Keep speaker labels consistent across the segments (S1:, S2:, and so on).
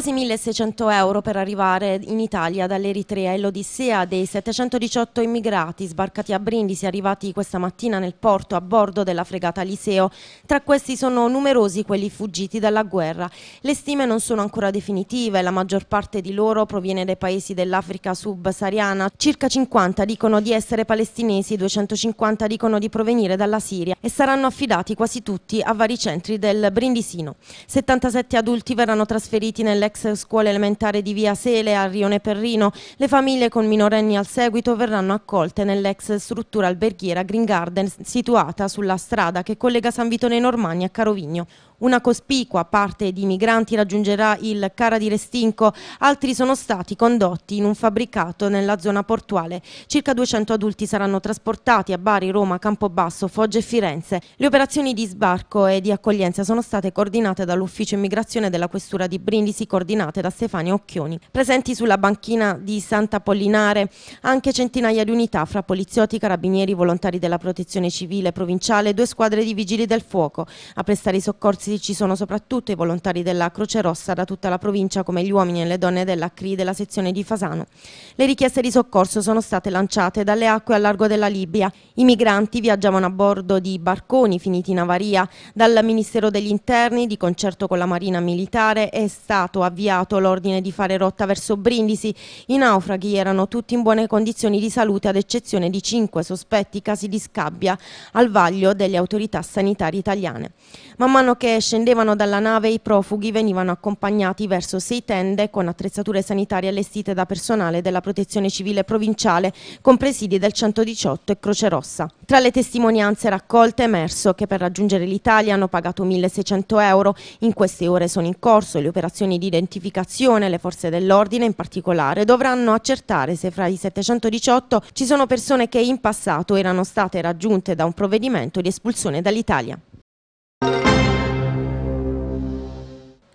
S1: quasi 1600 euro per arrivare in Italia dall'Eritrea e l'odissea dei 718 immigrati sbarcati a Brindisi arrivati questa mattina nel porto a bordo della fregata Liseo. Tra questi sono numerosi quelli fuggiti dalla guerra. Le stime non sono ancora definitive, la maggior parte di loro proviene dai paesi dell'Africa subsahariana. Circa 50 dicono di essere palestinesi, 250 dicono di provenire dalla Siria e saranno affidati quasi tutti a vari centri del Brindisino. 77 adulti verranno trasferiti nelle dell'ex scuola elementare di Via Sele a Rione Perrino. Le famiglie con minorenni al seguito verranno accolte nell'ex struttura alberghiera Green Garden situata sulla strada che collega San Vitone Normanni a Carovigno. Una cospicua parte di migranti raggiungerà il Cara di Restinco, altri sono stati condotti in un fabbricato nella zona portuale. Circa 200 adulti saranno trasportati a Bari, Roma, Campobasso, Foggia e Firenze. Le operazioni di sbarco e di accoglienza sono state coordinate dall'Ufficio Immigrazione della Questura di Brindisi, coordinate da Stefania Occhioni. Presenti sulla banchina di Santa Pollinare anche centinaia di unità fra poliziotti, carabinieri, volontari della protezione civile provinciale, e due squadre di vigili del fuoco. A prestare i soccorsi ragazzi ci sono soprattutto i volontari della Croce Rossa da tutta la provincia come gli uomini e le donne della CRI della sezione di Fasano. Le richieste di soccorso sono state lanciate dalle acque al largo della Libia. I migranti viaggiavano a bordo di barconi finiti in avaria. Dal Ministero degli Interni, di concerto con la Marina Militare, è stato avviato l'ordine di fare rotta verso Brindisi. I naufraghi erano tutti in buone condizioni di salute ad eccezione di cinque sospetti casi di scabbia al vaglio delle autorità sanitarie italiane. Man mano che scendevano dalla nave i profughi venivano accompagnati verso sei tende con attrezzature sanitarie allestite da personale della protezione civile provinciale con presidi del 118 e Croce Rossa. Tra le testimonianze raccolte è emerso che per raggiungere l'Italia hanno pagato 1.600 euro. In queste ore sono in corso le operazioni di identificazione, le forze dell'ordine in particolare dovranno accertare se fra i 718 ci sono persone che in passato erano state raggiunte da un provvedimento di espulsione dall'Italia.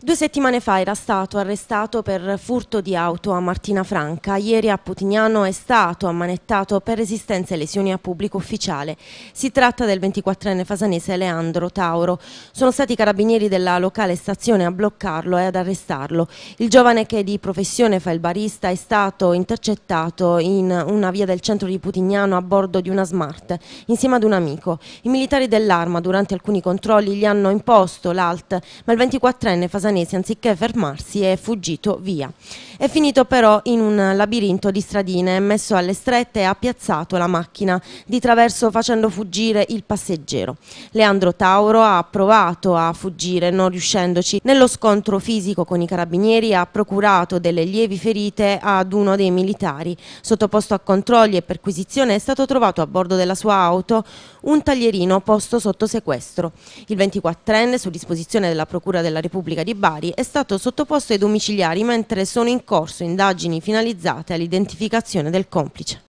S1: Due settimane fa era stato arrestato per furto di auto a Martina Franca. Ieri a Putignano è stato ammanettato per resistenza e lesioni a pubblico ufficiale. Si tratta del 24enne fasanese Leandro Tauro. Sono stati i carabinieri della locale stazione a bloccarlo e ad arrestarlo. Il giovane che di professione fa il barista è stato intercettato in una via del centro di Putignano a bordo di una Smart insieme ad un amico. I militari dell'arma durante alcuni controlli gli hanno imposto l'alt, ma il 24enne fasanese Albanese, anziché fermarsi, è fuggito via. È finito però in un labirinto di stradine, messo alle strette e ha piazzato la macchina, di traverso facendo fuggire il passeggero. Leandro Tauro ha provato a fuggire, non riuscendoci. Nello scontro fisico con i carabinieri ha procurato delle lievi ferite ad uno dei militari. Sottoposto a controlli e perquisizione è stato trovato a bordo della sua auto un taglierino posto sotto sequestro. Il 24enne, su disposizione della Procura della Repubblica di Bari, è stato sottoposto ai domiciliari mentre sono in corso corso indagini finalizzate all'identificazione del complice.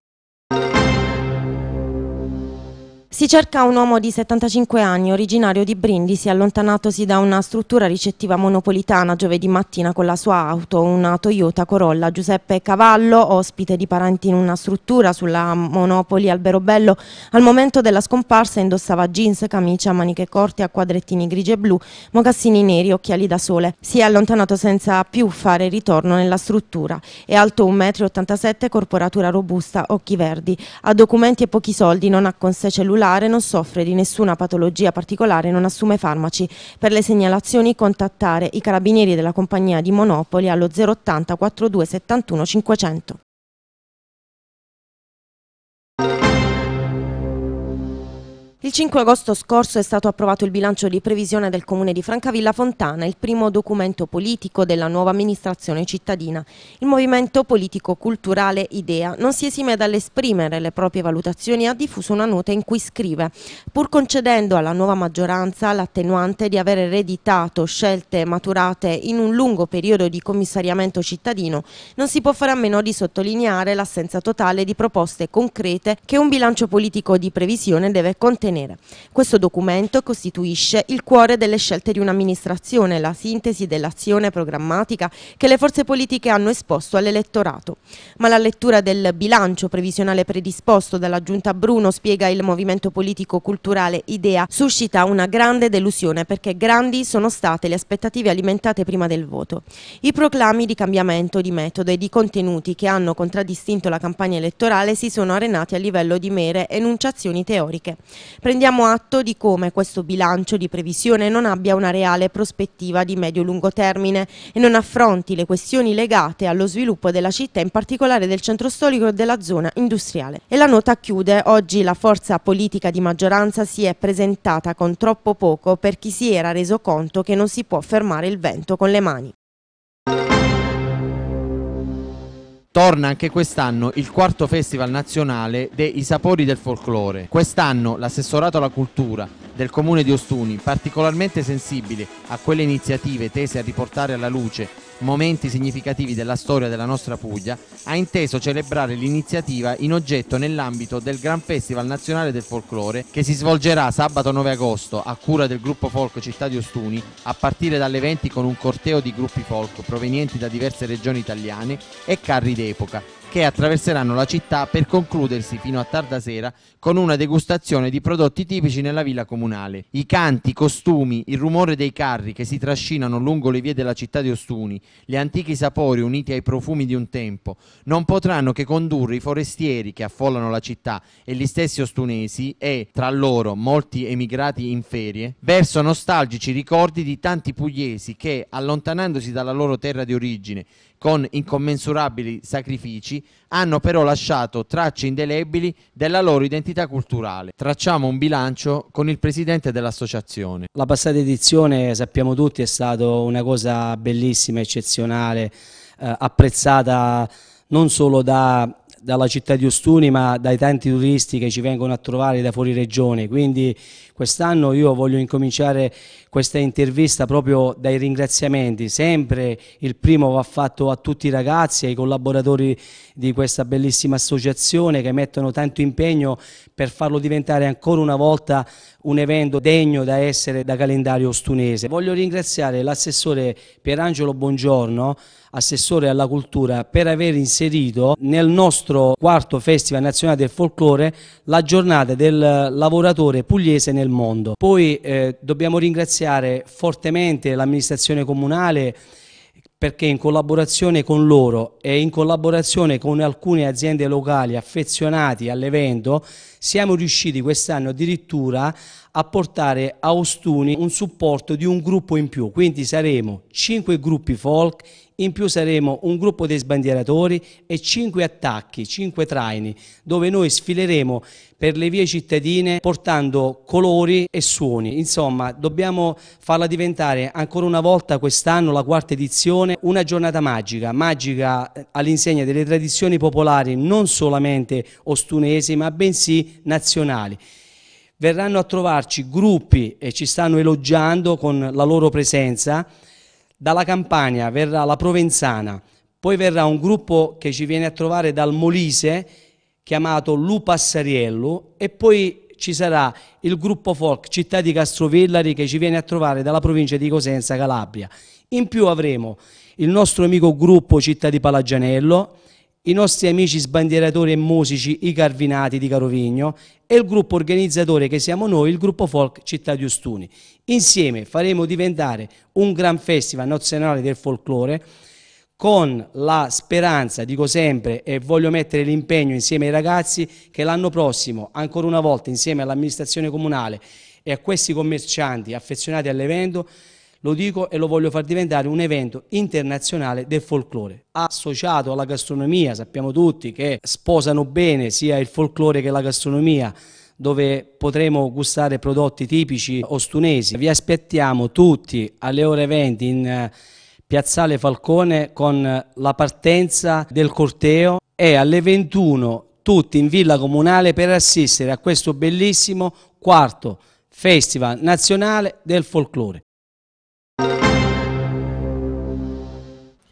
S1: Si cerca un uomo di 75 anni, originario di Brindisi, allontanatosi da una struttura ricettiva monopolitana giovedì mattina con la sua auto, una Toyota Corolla. Giuseppe Cavallo, ospite di parenti in una struttura sulla Monopoli Alberobello, al momento della scomparsa indossava jeans, camicia, maniche corte a quadrettini grigi e blu, mocassini neri, occhiali da sole. Si è allontanato senza più fare ritorno nella struttura. È alto 1,87 m, corporatura robusta, occhi verdi. Ha documenti e pochi soldi, non ha con sé cellulare particolare, non soffre di nessuna patologia particolare, e non assume farmaci. Per le segnalazioni contattare i carabinieri della compagnia di Monopoli allo 080 42 71 500. Il 5 agosto scorso è stato approvato il bilancio di previsione del Comune di Francavilla Fontana, il primo documento politico della nuova amministrazione cittadina. Il movimento politico-culturale Idea non si esime dall'esprimere le proprie valutazioni e ha diffuso una nota in cui scrive «Pur concedendo alla nuova maggioranza l'attenuante di aver ereditato scelte maturate in un lungo periodo di commissariamento cittadino, non si può fare a meno di sottolineare l'assenza totale di proposte concrete che un bilancio politico di previsione deve contenere sostenere. Questo documento costituisce il cuore delle scelte di un'amministrazione, la sintesi dell'azione programmatica che le forze politiche hanno esposto all'elettorato. Ma la lettura del bilancio previsionale predisposto dalla Giunta Bruno spiega il movimento politico-culturale Idea suscita una grande delusione perché grandi sono state le aspettative alimentate prima del voto. I proclami di cambiamento di metodo e di contenuti che hanno contraddistinto la campagna elettorale si sono arenati a livello di mere enunciazioni teoriche. Prendiamo atto di come questo bilancio di previsione non abbia una reale prospettiva di medio-lungo termine e non affronti le questioni legate allo sviluppo della città, in particolare del centro storico e della zona industriale. E la nota chiude, oggi la forza politica di maggioranza si è presentata con troppo poco per chi si era reso conto che non si può fermare il vento con le mani.
S2: Torna anche quest'anno il quarto festival nazionale dei sapori del folklore. Quest'anno l'assessorato alla cultura del comune di Ostuni, particolarmente sensibile a quelle iniziative tese a riportare alla luce momenti significativi della storia della nostra Puglia, ha inteso celebrare l'iniziativa in oggetto nell'ambito del Gran Festival Nazionale del Folklore che si svolgerà sabato 9 agosto a cura del gruppo folk Città di Ostuni a partire dalle 20 con un corteo di gruppi folk provenienti da diverse regioni italiane e carri d'epoca che attraverseranno la città per concludersi fino a tarda sera con una degustazione di prodotti tipici nella villa comunale. I canti, i costumi, il rumore dei carri che si trascinano lungo le vie della città di Ostuni, gli antichi sapori uniti ai profumi di un tempo, non potranno che condurre i forestieri che affollano la città e gli stessi ostunesi e, tra loro, molti emigrati in ferie, verso nostalgici ricordi di tanti pugliesi che, allontanandosi dalla loro terra di origine con incommensurabili sacrifici, hanno però lasciato tracce indelebili della loro identità culturale. Tracciamo un bilancio con il presidente
S3: dell'associazione. La passata edizione, sappiamo tutti, è stata una cosa bellissima, eccezionale, eh, apprezzata non solo da dalla città di Ostuni ma dai tanti turisti che ci vengono a trovare da fuori regione, quindi Quest'anno io voglio incominciare questa intervista proprio dai ringraziamenti. Sempre il primo va fatto a tutti i ragazzi, ai collaboratori di questa bellissima associazione che mettono tanto impegno per farlo diventare ancora una volta un evento degno da essere da calendario ostunese. Voglio ringraziare l'assessore Pierangelo Buongiorno, assessore alla cultura, per aver inserito nel nostro quarto Festival Nazionale del Folklore la giornata del lavoratore pugliese nel nel mondo. Poi eh, dobbiamo ringraziare fortemente l'amministrazione comunale perché in collaborazione con loro e in collaborazione con alcune aziende locali affezionate all'evento siamo riusciti quest'anno addirittura a a portare a Ostuni un supporto di un gruppo in più, quindi saremo cinque gruppi folk, in più saremo un gruppo dei sbandieratori e cinque attacchi, cinque traini, dove noi sfileremo per le vie cittadine portando colori e suoni. Insomma, dobbiamo farla diventare ancora una volta quest'anno, la quarta edizione, una giornata magica, magica eh, all'insegna delle tradizioni popolari non solamente ostunesi ma bensì nazionali verranno a trovarci gruppi e ci stanno elogiando con la loro presenza. Dalla Campania verrà la Provenzana, poi verrà un gruppo che ci viene a trovare dal Molise chiamato Lu Passariello e poi ci sarà il gruppo folk Città di Castrovillari che ci viene a trovare dalla provincia di Cosenza, Calabria. In più avremo il nostro amico gruppo Città di Palagianello, i nostri amici sbandieratori e musici, i Carvinati di Carovigno, e il gruppo organizzatore che siamo noi, il gruppo folk Città di Ostuni. Insieme faremo diventare un gran festival nazionale del folklore con la speranza, dico sempre, e voglio mettere l'impegno insieme ai ragazzi, che l'anno prossimo, ancora una volta, insieme all'amministrazione comunale e a questi commercianti affezionati all'evento, lo dico e lo voglio far diventare un evento internazionale del folklore, associato alla gastronomia, sappiamo tutti che sposano bene sia il folklore che la gastronomia, dove potremo gustare prodotti tipici ostunesi. Vi aspettiamo tutti alle ore 20 in eh, Piazzale Falcone con eh, la partenza del corteo e alle 21 tutti in Villa Comunale per assistere a questo bellissimo quarto Festival Nazionale del Folklore.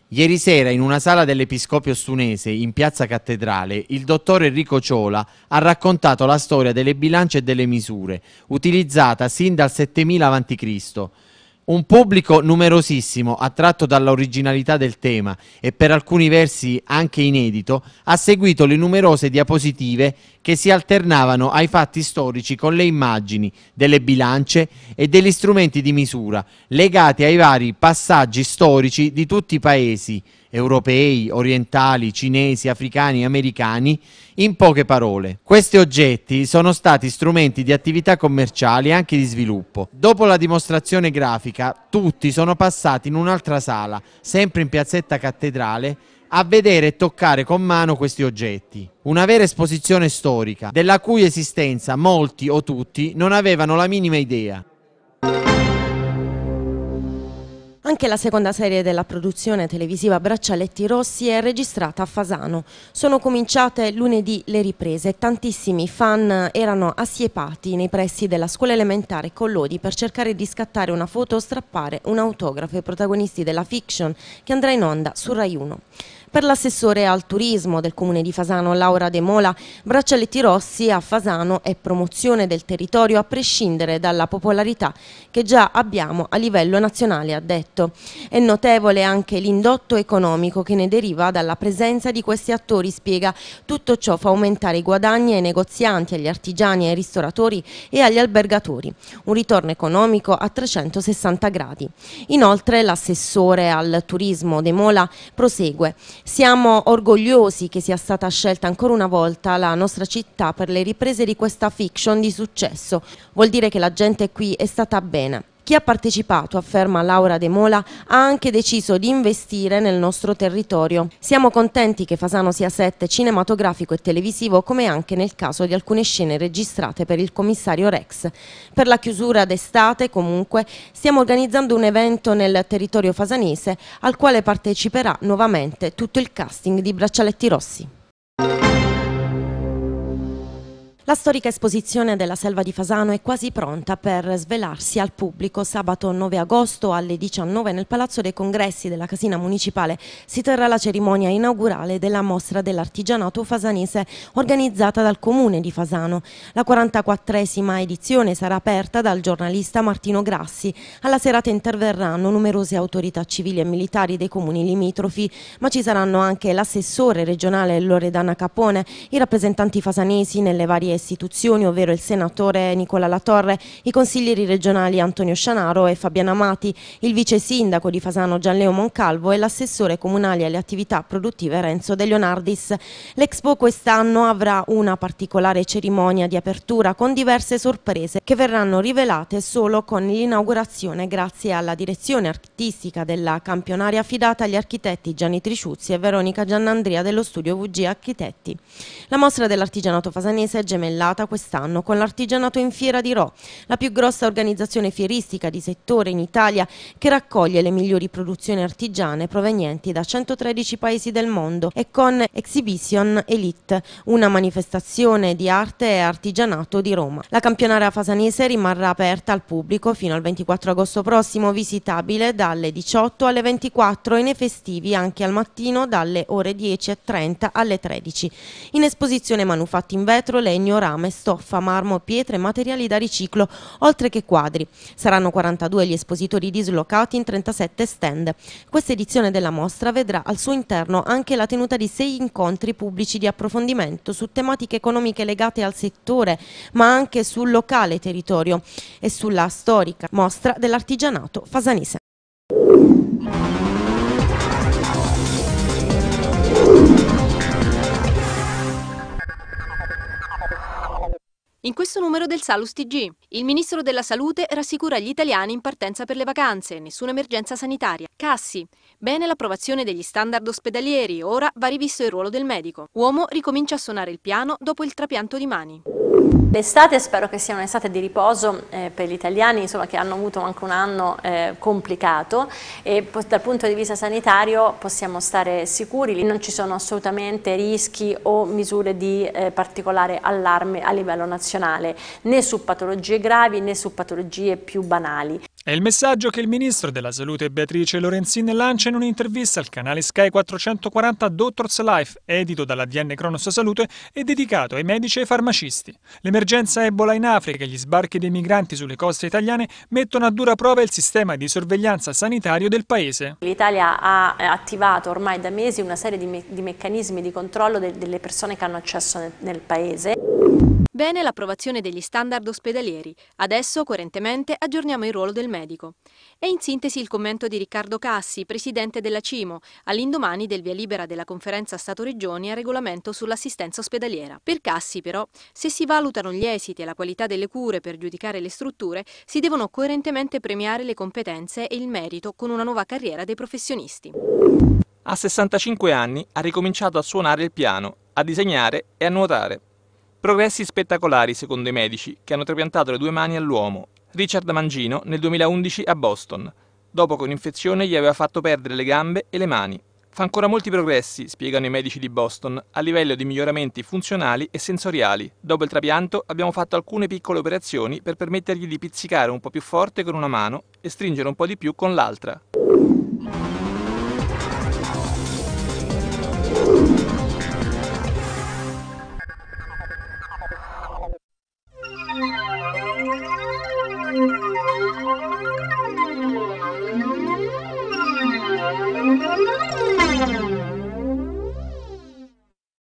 S2: Ieri sera in una sala dell'Episcopio Stunese, in piazza Cattedrale, il dottor Enrico Ciola ha raccontato la storia delle bilance e delle misure, utilizzata sin dal 7000 a.C. Un pubblico numerosissimo, attratto dall'originalità del tema e per alcuni versi anche inedito, ha seguito le numerose diapositive che si alternavano ai fatti storici con le immagini delle bilance e degli strumenti di misura legati ai vari passaggi storici di tutti i paesi europei, orientali, cinesi, africani, americani, in poche parole. Questi oggetti sono stati strumenti di attività commerciali e anche di sviluppo. Dopo la dimostrazione grafica, tutti sono passati in un'altra sala, sempre in piazzetta cattedrale, a vedere e toccare con mano questi oggetti. Una vera esposizione storica, della cui esistenza molti o tutti non avevano la minima idea.
S1: Anche la seconda serie della produzione televisiva Braccialetti Rossi è registrata a Fasano. Sono cominciate lunedì le riprese. e Tantissimi fan erano assiepati nei pressi della scuola elementare Collodi per cercare di scattare una foto o strappare un autografo ai protagonisti della fiction che andrà in onda su Rai 1. Per l'assessore al turismo del comune di Fasano Laura De Mola, braccialetti rossi a Fasano è promozione del territorio a prescindere dalla popolarità che già abbiamo a livello nazionale, ha detto. È notevole anche l'indotto economico che ne deriva dalla presenza di questi attori, spiega. Tutto ciò fa aumentare i guadagni ai negozianti, agli artigiani, ai ristoratori e agli albergatori. Un ritorno economico a 360 gradi. Inoltre l'assessore al turismo De Mola prosegue. Siamo orgogliosi che sia stata scelta ancora una volta la nostra città per le riprese di questa fiction di successo. Vuol dire che la gente qui è stata bene. Chi ha partecipato, afferma Laura De Mola, ha anche deciso di investire nel nostro territorio. Siamo contenti che Fasano sia set cinematografico e televisivo, come anche nel caso di alcune scene registrate per il commissario Rex. Per la chiusura d'estate, comunque, stiamo organizzando un evento nel territorio fasanese al quale parteciperà nuovamente tutto il casting di Braccialetti Rossi. La storica esposizione della Selva di Fasano è quasi pronta per svelarsi al pubblico. Sabato 9 agosto alle 19 nel Palazzo dei Congressi della Casina Municipale si terrà la cerimonia inaugurale della mostra dell'artigianato fasanese organizzata dal Comune di Fasano. La 44esima edizione sarà aperta dal giornalista Martino Grassi. Alla serata interverranno numerose autorità civili e militari dei comuni limitrofi, ma ci saranno anche l'assessore regionale Loredana Capone, i rappresentanti fasanesi nelle varie istituzioni, ovvero il senatore Nicola Latorre, i consiglieri regionali Antonio Scianaro e Fabiana Amati, il vice sindaco di Fasano Gianleo Moncalvo e l'assessore comunale alle attività produttive Renzo De Leonardis. L'Expo quest'anno avrà una particolare cerimonia di apertura con diverse sorprese che verranno rivelate solo con l'inaugurazione grazie alla direzione artistica della campionaria affidata agli architetti Gianni Triciuzzi e Veronica Giannandria dello studio VG Architetti. La mostra dell'artigianato fasanese è gemellata gemellata quest'anno con l'artigianato in fiera di Rò, la più grossa organizzazione fieristica di settore in Italia che raccoglie le migliori produzioni artigiane provenienti da 113 paesi del mondo e con Exhibition Elite, una manifestazione di arte e artigianato di Roma. La campionaria fasanese rimarrà aperta al pubblico fino al 24 agosto prossimo, visitabile dalle 18 alle 24 e nei festivi anche al mattino dalle ore 10.30 alle 13. In esposizione manufatti in vetro, legno legno, rame, stoffa, marmo, pietre e materiali da riciclo, oltre che quadri. Saranno 42 gli espositori dislocati in 37 stand. Questa edizione della mostra vedrà al suo interno anche la tenuta di sei incontri pubblici di approfondimento su tematiche economiche legate al settore, ma anche sul locale territorio e sulla storica mostra dell'artigianato fasanese. In questo numero del Salus TG, il ministro della Salute rassicura gli italiani in partenza per le vacanze, nessuna emergenza sanitaria. Cassi, bene l'approvazione degli standard ospedalieri, ora va rivisto il ruolo del medico. Uomo ricomincia a suonare il piano dopo il trapianto di mani. L'estate spero che sia un'estate di riposo eh, per gli italiani insomma, che hanno avuto anche un anno eh, complicato e dal punto di vista sanitario possiamo stare sicuri, non ci sono assolutamente rischi o misure di eh, particolare allarme a livello nazionale né su patologie gravi né su patologie più banali.
S2: È il messaggio che il ministro della Salute Beatrice Lorenzin lancia in un'intervista al canale Sky 440 Doctors Life, edito dalla DN Cronos Salute e dedicato ai medici e ai farmacisti. L'emergenza Ebola in Africa e gli sbarchi dei migranti sulle coste italiane mettono a dura prova il sistema di sorveglianza sanitario del paese.
S1: L'Italia ha attivato ormai da mesi una serie di, me di meccanismi di controllo de delle persone che hanno accesso nel, nel paese. Bene l'approvazione degli standard ospedalieri. Adesso, coerentemente, aggiorniamo il ruolo del medico. E in sintesi il commento di Riccardo Cassi, presidente della CIMO, all'indomani del via libera della conferenza Stato-Regioni a regolamento sull'assistenza ospedaliera. Per Cassi, però, se si valutano gli esiti e la qualità delle cure per giudicare le strutture, si devono coerentemente premiare le competenze e il merito con una nuova carriera dei professionisti.
S2: A 65 anni ha ricominciato a suonare il piano, a disegnare e a nuotare. Progressi spettacolari secondo i medici che hanno trapiantato le due mani all'uomo Richard Mangino nel 2011 a Boston, dopo che un'infezione gli aveva fatto perdere le gambe e le mani. Fa ancora molti progressi, spiegano i medici di Boston, a livello di miglioramenti funzionali e sensoriali. Dopo il trapianto abbiamo fatto alcune piccole operazioni per permettergli di pizzicare un po' più forte con una mano e stringere un po' di più con l'altra.